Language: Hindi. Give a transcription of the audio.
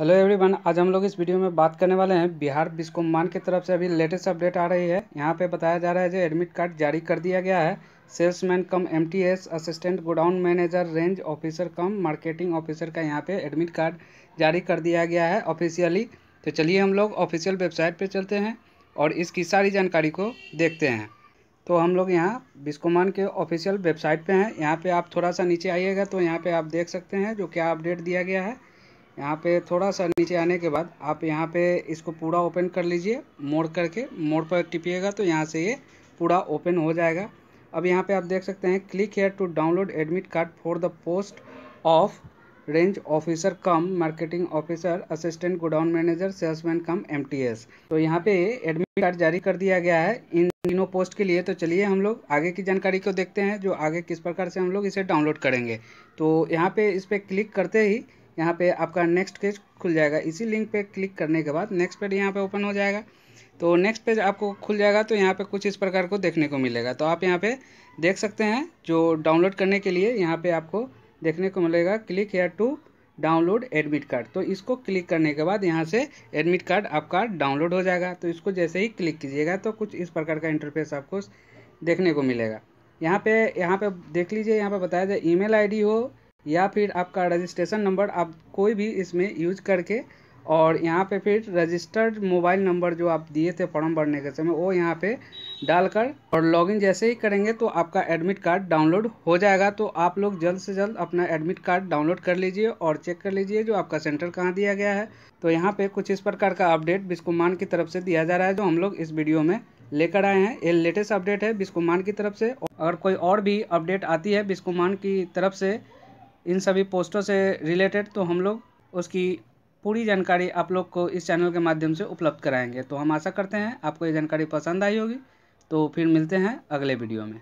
हेलो एवरीवन आज हम लोग इस वीडियो में बात करने वाले हैं बिहार बिस्कोमान की तरफ से अभी लेटेस्ट अपडेट आ रही है यहाँ पे बताया जा रहा है जो एडमिट कार्ड जारी कर दिया गया है salesman cum MTS assistant godown manager range officer cum marketing officer का यहाँ पे एडमिट कार्ड जारी कर दिया गया है ऑफिशियली तो चलिए हम लोग ऑफिशियल वेबसाइट पर चलते हैं और इसकी सारी जानकारी को देखते हैं तो हम लोग यहाँ बिस्कोमान के ऑफिशियल वेबसाइट पर हैं यहाँ पर आप थोड़ा सा नीचे आइएगा तो यहाँ पर आप देख सकते हैं जो क्या अपडेट दिया गया है यहाँ पे थोड़ा सा नीचे आने के बाद आप यहाँ पे इसको पूरा ओपन कर लीजिए मोड़ करके मोड़ पर टिपिएगा तो यहाँ से ये पूरा ओपन हो जाएगा अब यहाँ पे आप देख सकते हैं click here to download admit card for the post of range officer cum marketing officer assistant godown manager salesman cum M तो यहाँ पे एडमिट कार्ड जारी कर दिया गया है इन तीनों पोस्ट के लिए तो चलिए हम लोग आगे की जानकारी को देखते हैं जो आगे किस प्रकार से हम लोग इसे डाउनलोड करेंगे तो यहाँ पे इस पर क्लिक करते ही यहाँ पे आपका नेक्स्ट पेज खुल जाएगा इसी लिंक पे क्लिक करने के बाद नेक्स्ट पेज यहाँ पे ओपन हो जाएगा तो नेक्स्ट पेज आपको खुल जाएगा तो यहाँ पे कुछ इस प्रकार को देखने को मिलेगा तो आप यहाँ पे देख सकते हैं जो डाउनलोड करने के लिए यहाँ पे आपको देखने को मिलेगा click here to download admit card तो इसको क्लिक करने के बाद यहाँ से एडमिट कार्ड आपका डाउनलोड हो जाएगा तो इसको जैसे ही क्लिक कीजिएगा तो कुछ इस प्रकार का इंटरफेस आपको देखने को मिलेगा यहाँ पे यहाँ पे देख लीजिए यहाँ पे बताया जाए ईमेल आईडी हो या फिर आपका रजिस्ट्रेशन नंबर आप कोई भी इसमें यूज करके और यहाँ पे फिर रजिस्टर्ड मोबाइल नंबर जो आप दिए थे फॉर्म भरने के समय वो यहाँ पे डालकर और लॉगिन जैसे ही करेंगे तो आपका एडमिट कार्ड डाउनलोड हो जाएगा तो आप लोग जल्द से जल्द अपना एडमिट कार्ड डाउनलोड कर लीजिए और चेक कर लीजिए जो आपका सेंटर कहाँ दिया गया है तो यहाँ पे कुछ इस प्रकार का अपडेट बिस्कुमान की तरफ से दिया जा रहा है जो हम लोग इस वीडियो में लेकर आए हैं ये लेटेस्ट अपडेट है बिस्कुमान की तरफ से और कोई और भी अपडेट आती है बिस्कुमान की तरफ से इन सभी पोस्टों से रिलेटेड तो हम लोग उसकी पूरी जानकारी आप लोग को इस चैनल के माध्यम से उपलब्ध कराएंगे तो हम आशा करते हैं आपको ये जानकारी पसंद आई होगी तो फिर मिलते हैं अगले वीडियो में